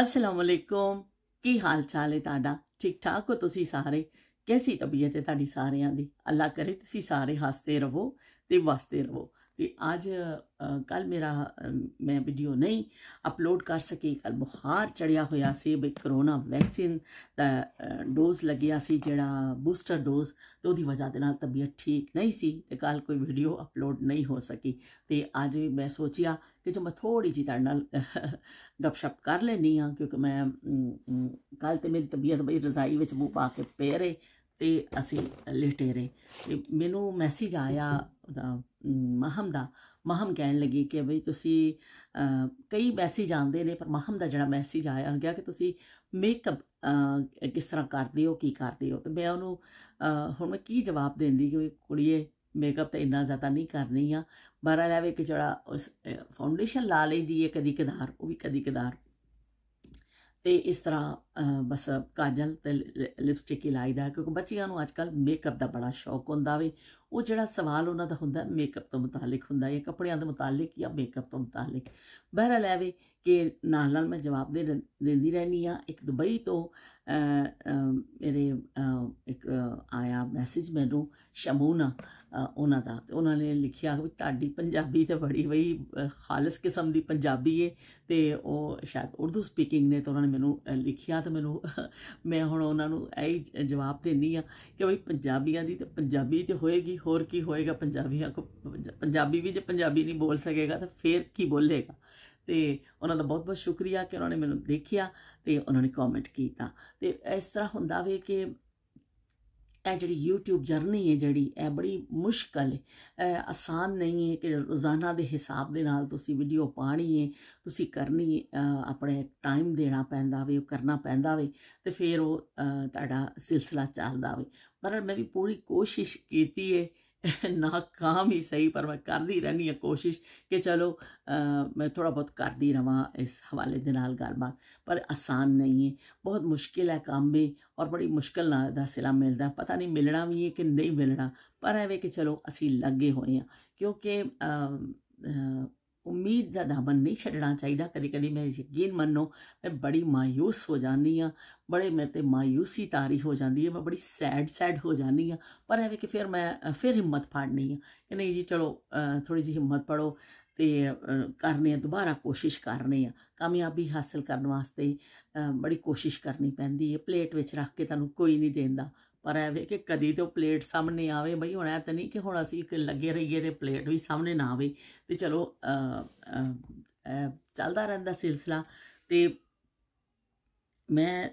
ਅਸਲਾਮ ਅਲੈਕੁਮ ਕੀ ਹਾਲ ਚਾਲ ਹੈ ਤੁਹਾਡਾ ਠੀਕ ਠਾਕ ਹੋ ਤੁਸੀਂ ਸਾਰੇ ਕੈਸੀ ਤਬੀਅਤ ਹੈ ਤੁਹਾਡੀ ਸਾਰਿਆਂ ਦੀ ਅੱਲਾ ਕਰੇ ਤੁਸੀਂ ਸਾਰੇ ਹੱਸਦੇ ਰਹੋ ਤੇ ਵਸਦੇ ਰਹੋ कि ਅੱਜ ਕੱਲ ਮੇਰਾ ਮੈਂ ਵੀਡੀਓ ਨਹੀਂ ਅਪਲੋਡ ਕਰ ਸਕੀ ਕੱਲ ਬੁਖਾਰ ਚੜਿਆ ਹੋਇਆ ਸੀ ਬਈ ਕਰੋਨਾ ਵੈਕਸੀਨ ਦਾ ਡੋਜ਼ ਲੱਗਿਆ ਸੀ ਜਿਹੜਾ ਬੂਸਟਰ ਡੋਜ਼ ਤੇ ਉਹਦੀ ਵਜ੍ਹਾ ਦੇ ਨਾਲ ਤਬੀਅਤ ਠੀਕ ਨਹੀਂ ਸੀ ਤੇ ਕੱਲ ਕੋਈ ਵੀਡੀਓ ਅਪਲੋਡ ਨਹੀਂ ਹੋ ਸਕੀ ਤੇ ਅੱਜ ਵੀ ਮੈਂ ਸੋਚਿਆ ਕਿ ਜੋ ਮੈਂ ਥੋੜੀ ਜਿਹੀ ਤੁਹਾਡੇ ਨਾਲ ਗੱਪਸ਼ਪ ਕਰ ਲੈਣੀ ਆ ਕਿਉਂਕਿ ਮੈਂ ਕੱਲ ਤੇ ਮੇਰੀ ਤਬੀਅਤ ਬਈ ਰਜ਼ਾਈ ਵਿੱਚ ਮੂੰਹ ਪਾ ਕੇ ਪਏ ਤੇ ਅਸੀਂ ਲੇਟੇ ਰਹੇ ਤੇ ਮੈਨੂੰ ਮੈਸੇਜ ਆਇਆ ਉਹਦਾ ਮਹਮ ਦਾ ਮਹਮ ਕਹਿਣ ਲੱਗੀ ਕਿ ਬਈ ਤੁਸੀਂ ਕਈ ਮੈਸੇਜ ਆਉਂਦੇ ਨੇ ਪਰ ਮਹਮ ਦਾ ਜਿਹੜਾ ਮੈਸੇਜ ਆਇਆ ਗਿਆ ਕਿ ਤੁਸੀਂ ਮੇਕਅਪ ਕਿਸ ਤਰ੍ਹਾਂ ਕਰਦੇ ਹੋ ਕੀ ਕਰਦੇ ਹੋ ਤੇ ਮੈਂ ਉਹਨੂੰ ਹੁਣ ਮੈਂ ਕੀ ਜਵਾਬ ਦੇਂਦੀ ਕਿ ਕੁੜੀਏ ਮੇਕਅਪ ਤਾਂ ਇੰਨਾ ਜ਼ਿਆਦਾ ਨਹੀਂ ਕਰਨੀ ਆ ਬਾਰਾ ਲਾਵੇ ਕਿ ਜਿਹੜਾ ਉਸ ਫਾਊਂਡੇਸ਼ਨ ਲਾ ਲਈ ਦੀ ਹੈ ਕਦੀ ਕਦਾਰ ਉਹ ਵੀ ਕਦੀ ਕਦਾਰ ਤੇ ਇਸ ਤਰ੍ਹਾਂ ਬਸ ਕਾਜਲ ਤੇ ਲਿਪਸਟਿਕ ਹੀ ਲਾਈਦਾ ਕਿਉਂਕਿ ਬੱਚਿਆਂ ਨੂੰ ਅੱਜਕੱਲ ਮੇਕਅਪ ਦਾ ਬੜਾ ਸ਼ੌਕ ਹੁੰਦਾ ਵੇ ਉਹ ਜਿਹੜਾ ਸਵਾਲ ਉਹਨਾਂ ਦਾ ਹੁੰਦਾ ਮੇਕਅਪ ਤੋਂ ਮੁਤਾਲਿਕ ਹੁੰਦਾ ਹੈ ਕੱਪੜਿਆਂ ਦੇ ਮੁਤਾਲਿਕ ਜਾਂ ਮੇਕਅਪ ਤੋਂ ਮੁਤਾਲਿਕ ਲੈ ਵੀ ਕਿ ਨਾਲ ਨਾਲ ਮੈਂ ਜਵਾਬ ਦੇ ਦਿੰਦੀ ਰਹਿਨੀ ਆ ਇੱਕ ਦੁਬਈ ਤੋਂ ਮੇਰੇ ਇੱਕ ਆਇਆ ਮੈਸੇਜ ਮੈਨੂੰ ਸ਼ਮੂਨਾ ਉਹਨਾਂ ਦਾ ਉਹਨਾਂ ਨੇ ਲਿਖਿਆ ਕਿ ਤੁਹਾਡੀ ਪੰਜਾਬੀ ਤੇ ਬੜੀ ਵਈ ਖਾਲਸ ਕਿਸਮ ਦੀ ਪੰਜਾਬੀ ਏ ਤੇ ਉਹ ਸ਼ਾਇਦ ਉਰਦੂ ਸਪੀਕਿੰਗ ਨੇ ਤਾਂ ਉਹਨਾਂ ਨੇ ਮੈਨੂੰ ਲਿਖਿਆ ਤਾਂ ਮੈਨੂੰ ਮੈਂ ਹੁਣ ਉਹਨਾਂ ਨੂੰ ਇਹ ਜਵਾਬ ਦੇਣੀ ਆ ਕਿ ਬਈ ਪੰਜਾਬੀਆਂ ਦੀ ਤੇ ਪੰਜਾਬੀ ਤੇ ਹੋਏਗੀ ਹੋਰ ਕੀ ਹੋਏਗਾ ਪੰਜਾਬੀਆਂ ਕੋ ਪੰਜਾਬੀ ਵੀ ਜੇ ਪੰਜਾਬੀ ਨਹੀਂ ਬੋਲ ਸਕੇਗਾ ਤਾਂ ਫੇਰ ਕੀ ਬੋਲੇਗਾ ਤੇ ਉਹਨਾਂ ਦਾ ਬਹੁਤ ਬਹੁਤ ਸ਼ੁਕਰੀਆ ਕਿ ਉਹਨਾਂ ਨੇ ਮੈਨੂੰ ਦੇਖਿਆ ਤੇ ਉਹਨਾਂ ਨੇ ਕਮੈਂਟ ਕੀਤਾ ਤੇ ਇਸ ਤਰ੍ਹਾਂ ਹੁੰਦਾ ਵੇ ਕਿ ਇਹ ਜਿਹੜੀ YouTube ਜਰਨੀ ਹੈ ਜਿਹੜੀ ਇਹ ਬੜੀ ਮੁਸ਼ਕਲ ਹੈ ਆਸਾਨ ਨਹੀਂ ਹੈ ਕਿ ਰੋਜ਼ਾਨਾ ਦੇ ਹਿਸਾਬ ਦੇ ਨਾਲ ਤੁਸੀਂ ਵੀਡੀਓ ਪਾਣੀ ਹੈ ਤੁਸੀਂ ਕਰਨੀ ਆਪਣੇ ਟਾਈਮ ਦੇਣਾ ਪੈਂਦਾ ਵੇ ਉਹ ਕਰਨਾ ਪੈਂਦਾ ਵੇ ਤੇ ਫਿਰ ਉਹ ਤੁਹਾਡਾ ਸਿਲਸਿਲਾ ਚੱਲਦਾ ਵੇ ਪਰ ਮੈਂ ਵੀ ਪੂਰੀ ਕੋਸ਼ਿਸ਼ ਕੀਤੀ ਹੈ ਨਾਕਾਮ ਹੀ ਸਹੀ ਪਰ ਮੈਂ ਕਰਦੀ ਰਹਿਣੀ ਆ ਕੋਸ਼ਿਸ਼ ਕਿ ਚਲੋ ਮੈਂ ਥੋੜਾ ਬਹੁਤ ਕਰਦੀ ਰਵਾਂ ਇਸ ਹਵਾਲੇ ਦੇ ਨਾਲ ਗੱਲਬਾਤ ਪਰ ਆਸਾਨ ਨਹੀਂ ਹੈ ਬਹੁਤ ਮੁਸ਼ਕਿਲ ਹੈ ਕੰਮ ਵੀ ਔਰ ਬੜੀ ਮੁਸ਼ਕਿਲ ਨਾਲ ਦਾ ਸਿਲਾ ਮਿਲਦਾ ਪਤਾ ਨਹੀਂ ਮਿਲਣਾ ਵੀ ਹੈ ਕਿ ਨਹੀਂ ਮਿਲਣਾ ਪਰ ਐਵੇਂ ਕਿ ਚਲੋ ਅਸੀਂ ਲੱਗੇ ਹੋਏ ਆ ਕਿਉਂਕਿ ਉਮੀਦ ਦਾ ਦਾਮਨ ਨਹੀਂ ਛੱਡਣਾ ਚਾਹੀਦਾ ਕਦੇ ਕਦੇ ਮੈਂ ਯਕੀਨ ਮੰਨੋ ਮੈਂ ਬੜੀ ਮਾਇੂਸ ਹੋ ਜਾਂਦੀ ਆ ਬੜੇ ਮੇਰੇ ਤੇ ਮਾਇੂਸੀ ਤਾਰੀ ਹੋ ਜਾਂਦੀ ਹੈ ਮੈਂ ਬੜੀ ਸੈਡ ਸੈਡ ਹੋ ਜਾਂਦੀ ਆ ਪਰ ਐਵੇਂ ਕਿ ਫਿਰ ਮੈਂ ਫਿਰ ਹਿੰਮਤ ਫਾੜਨੀ ਆ ਕਿ ਨਹੀਂ ਜੀ ਚਲੋ ਥੋੜੀ ਜੀ ਹਿੰਮਤ ਪੜੋ ਤੇ ਕਰਨੇ ਆ ਦੁਬਾਰਾ ਕੋਸ਼ਿਸ਼ ਕਰਨੇ ਆ ਕਾਮਯਾਬੀ ਹਾਸਲ ਕਰਨ ਵਾਸਤੇ ਬੜੀ ਕੋਸ਼ਿਸ਼ ਕਰਨੀ ਪੈਂਦੀ ਹੈ ਪਲੇਟ ਵਿੱਚ ਰੱਖ ਕੇ ਤੁਹਾਨੂੰ ਕੋਈ ਨਹੀਂ ਦਿੰਦਾ ਪਰ ਐ ਵੇ ਕਿ ਕਦੀ ਤੇ ਪਲੇਟ ਸਾਹਮਣੇ ਆਵੇ ਬਈ ਹੁਣ ਐ ਤਾਂ ਨਹੀਂ ਕਿ ਹੁਣ ਅਸੀਂ ਲੱਗੇ ਰਹੀਏ ਤੇ ਪਲੇਟ ਵੀ ਸਾਹਮਣੇ ਨਾ ਆਵੇ ਤੇ ਚਲੋ ਚੱਲਦਾ ਰਹਿੰਦਾ ਸਿਲਸਿਲਾ ਤੇ ਮੈਂ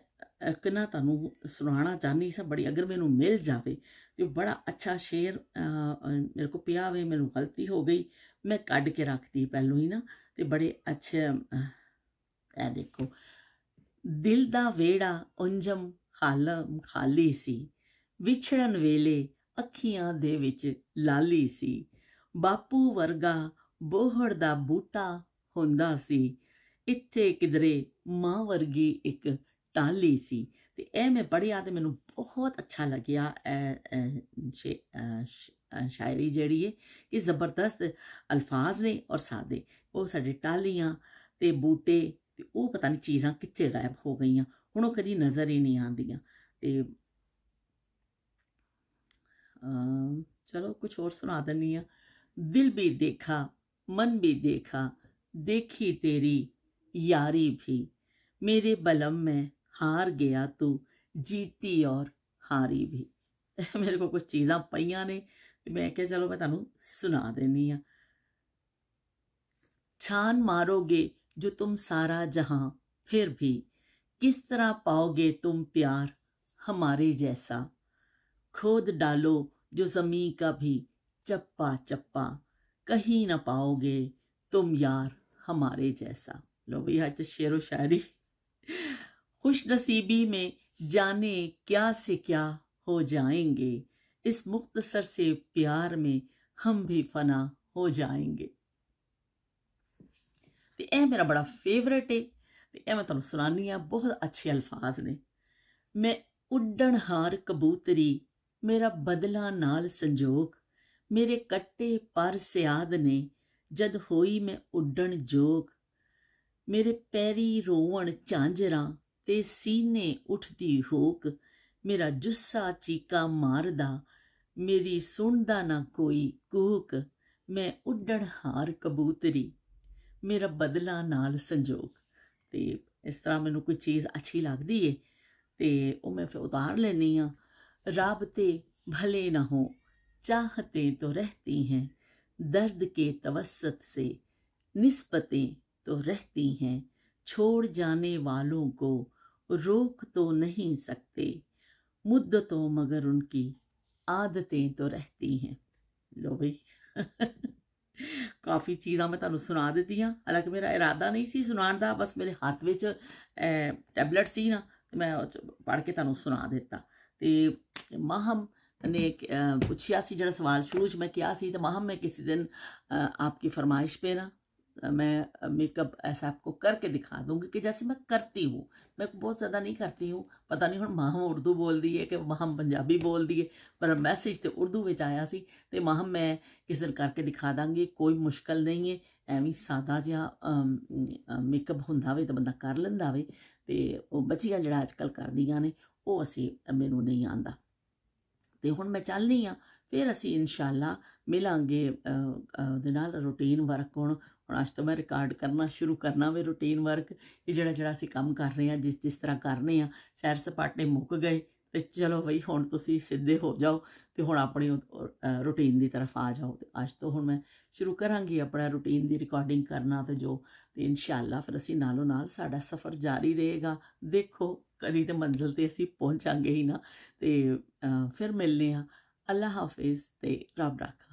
ਇੱਕ ਨਾ ਤੁਹਾਨੂੰ ਸੁਣਾਉਣਾ ਚਾਹਨੀ ਸਾ ਬੜੀ ਅਗਰ ਮੈਨੂੰ ਮਿਲ ਜਾਵੇ ਤੇ ਬੜਾ ਅੱਛਾ ਸ਼ੇਰ ਮੇਰੇ ਕੋ ਪਿਆ ਵੇ ਮੈਨੂੰ ਗਲਤੀ ਹੋ ਗਈ ਮੈਂ ਕੱਢ ਕੇ ਰੱਖਦੀ ਪਹਿਲੋਂ ਹੀ ਨਾ ਤੇ ਬੜੇ ਅੱਛੇ ਇਹ ਦੇਖੋ ਦਿਲ ਦਾ ਵੇੜਾ ਉੰਜਮ ਖਾਲਮ ਖਾਲੀ ਸੀ ਵਿਛੜਨ ਵੇਲੇ ਅੱਖੀਆਂ ਦੇ ਵਿੱਚ ਲਾਲੀ ਸੀ ਬਾਪੂ ਵਰਗਾ ਬੋਹੜ ਦਾ ਬੂਟਾ ਹੁੰਦਾ ਸੀ ਇੱਥੇ ਕਿਦਰੇ ਮਾਂ ਵਰਗੀ ਇੱਕ ਟਾਲੀ ਸੀ ਤੇ ਇਹ ਮੈਂ ਪੜਿਆ ਤੇ ਮੈਨੂੰ ਬਹੁਤ ਅੱਛਾ ਲੱਗਿਆ ਸ਼ਾਇਰੀ ਜਿਹੜੀ ਹੈ ਕਿ ਜ਼ਬਰਦਸਤ ਅਲਫਾਜ਼ ਨੇ ਔਰ ਸਾਦੇ ਉਹ ਸਾਡੇ ਟਾਲੀਆਂ ਤੇ ਬੂਟੇ ਤੇ ਉਹ ਪਤਾ ਨਹੀਂ ਚੀਜ਼ਾਂ ਕਿੱਥੇ ਗਾਇਬ ਹੋ ਗਈਆਂ ਹੁਣ ਉਹ ਕਦੀ ਨਜ਼ਰ ਹੀ ਨਹੀਂ ਆਉਂਦੀਆਂ ਤੇ चलो कुछ और सुना देनी है दिल भी देखा मन भी देखा देखी तेरी यारी भी मेरे बलम में हार गया तू जीती और हारी भी मेरे को कुछ चीजा पईयां ने तो मैं क्या चलो मैं तुम सुना देनी हाँ छान मारोगे जो तुम सारा जहां फिर भी किस तरह पाओगे तुम प्यार हमारे जैसा खोद डालो जो जमी का भी चप्पा चप्पा कहीं ना पाओगे तुम यार हमारे जैसा लो भैया तो शेर व शायरी खुश नसीबी में जाने क्या से क्या हो जाएंगे इस मुख्तसर से प्यार में हम भी फना हो जाएंगे तो यह मेरा बड़ा फेवरेट है तो यह मैं ਤੁਹਾਨੂੰ सुनानी हाँ बहुत अच्छे अल्फाज ने मैं उड्डन हार कबूतरी ਮੇਰਾ ਬਦਲਾ ਨਾਲ ਸੰਜੋਗ ਮੇਰੇ ਕੱਟੇ ਪਰ ਸਿਆਦ ਨੇ ਜਦ ਹੋਈ ਮੈਂ ਉੱਡਣ ਜੋਗ ਮੇਰੇ ਪੈਰੀ ਰੋਵਣ ਚਾਂਜਰਾ ਤੇ ਸੀਨੇ ਉੱਠਦੀ ਹੋਕ ਮੇਰਾ ਜੁੱਸਾ ਚੀਕਾ ਮਾਰਦਾ ਮੇਰੀ ਸੁਣਦਾ ਨਾ ਕੋਈ ਕੂਕ ਮੈਂ ਉੱਡਣ ਹਾਰ ਕਬੂਤਰੀ ਮੇਰਾ ਬਦਲਾ ਨਾਲ ਸੰਜੋਗ ਤੇ ਇਸ ਤਰ੍ਹਾਂ ਮੈਨੂੰ ਕੋਈ ਚੀਜ਼ ਅੱਛੀ ਲੱਗਦੀ ਏ ਤੇ ਉਹ ਮੈਂ ਫਿਰ ਉਤਾਰ ਲੈਣੀ ਆ राबते भले न हो चाहते तो रहती हैं दर्द के तवस्त से निस्पतें तो रहती हैं छोड़ जाने वालों को रोक तो नहीं सकते मुद्द तो मगर उनकी आदतें तो रहती हैं लो भाई काफ़ी चीज़ा मैं तुम सुना दती हाँ हालांकि मेरा इरादा नहीं सी सुना बस मेरे हाथ में टैबलेट सी ना मैं पढ़ के तुम सुना दिता ਤੇ ਮਾਹਮ ਨੇ ਪੁੱਛਿਆ ਸੀ ਜਿਹੜਾ ਸਵਾਲ ਸ਼ੁਰੂ 'ਚ ਮੈਂ ਕਿਹਾ ਸੀ ਤੇ ਮਾਹਮ ਮੈਂ ਕਿਸੇ ਦਿਨ ਆਪਕੀ ਫਰਮਾਇਸ਼ ਪੇ ਨਾ ਮੈਂ ਮੇਕਅਪ ਐਸਾ ਆਪਕੋ ਕਰਕੇ ਦਿਖਾ ਦੂੰਗੀ ਕਿ ਜੈਸੇ ਮੈਂ ਕਰਤੀ ਹੂੰ ਮੈਂ ਬਹੁਤ ਜ਼ਿਆਦਾ ਨਹੀਂ ਕਰਤੀ ਹੂੰ ਪਤਾ ਨਹੀਂ ਹੁਣ ਮਾਹਮ ਉਰਦੂ ਬੋਲਦੀ ਹੈ ਕਿ ਮਾਹਮ ਪੰਜਾਬੀ ਬੋਲਦੀ ਹੈ ਪਰ ਮੈਸੇਜ ਤੇ ਉਰਦੂ ਵਿੱਚ ਆਇਆ ਸੀ ਤੇ ਮਾਹਮ ਮੈਂ ਕਿਸੇ ਦਿਨ ਕਰਕੇ ਦਿਖਾ ਦਾਂਗੀ ਕੋਈ ਮੁਸ਼ਕਲ ਨਹੀਂ ਹੈ ਐਵੇਂ ਸਾਦਾ ਜਿਹਾ ਮੇਕਅਪ ਹੁੰਦਾ ਵੇ ਤਾਂ ਬੰਦਾ ਕਰ ਲੈਂਦਾ ਵੇ ਤੇ ਉਹ ਬੱਚੀਆਂ ਜਿਹੜਾ ਅੱਜਕੱਲ ਕਰਦੀਆਂ ਨੇ ਉਹ ਅਸੀਂ ਮੈਨੂੰ ਨਹੀਂ ਆਂਦਾ ਤੇ ਹੁਣ ਮੈਂ ਚੱਲਨੀ ਆ ਫਿਰ ਅਸੀਂ ਇਨਸ਼ਾਅੱਲਾ ਮਿਲਾਂਗੇ ਦੇ ਨਾਲ ਰੁਟੀਨ ਵਰਕ ਹੁਣ ਹੁਣ ਅੱਜ ਤੋਂ ਮੈਂ ਰਿਕਾਰਡ ਕਰਨਾ ਸ਼ੁਰੂ ਕਰਨਾ ਵੇ ਰੁਟੀਨ ਵਰਕ ਇਹ ਜਿਹੜਾ ਜਿਹੜਾ ਅਸੀਂ ਕੰਮ ਕਰ ਰਹੇ ਆ ਜਿਸ ਜਿਸ ਤਰ੍ਹਾਂ ਕਰਨੇ ਆ ਸੈਰ ਸਪਾਟੇ ਮੁੱਕ ਗਏ ਤੇ ਚਲੋ ਬਈ ਹੁਣ ਤੁਸੀਂ ਸਿੱਧੇ ਹੋ ਜਾਓ ਤੇ ਹੁਣ ਆਪਣੀ ਰੁਟੀਨ ਦੀ ਤਰਫ ਆ ਜਾਓ ਤੇ ਅੱਜ ਤੋਂ ਹੁਣ ਮੈਂ ਸ਼ੁਰੂ ਕਰਾਂਗੀ ਆਪਣਾ ਰੁਟੀਨ ਦੀ ਰਿਕਾਰਡਿੰਗ ਕਰਨਾ ਤੇ ਜੋ ਤੇ ਇਨਸ਼ਾਅੱਲਾ ਫਿਰ ਅਸੀਂ ਨਾਲੋਂ ਨਾਲ ਸਾਡਾ ਸਫ਼ਰ ਜਾਰੀ ਰਹੇਗਾ ਦੇਖੋ ਕਦੀ ਤੇ ਮੰਜ਼ਿਲ ਤੇ ਅਸੀਂ ਪਹੁੰਚਾਂਗੇ ਹੀ ਨਾ ਤੇ ਫਿਰ ਮਿਲਨੇ ਆ ਅੱਲਾ ਹਾਫਿਜ਼ ਤੇ ਰੱਬ ਰੱਖ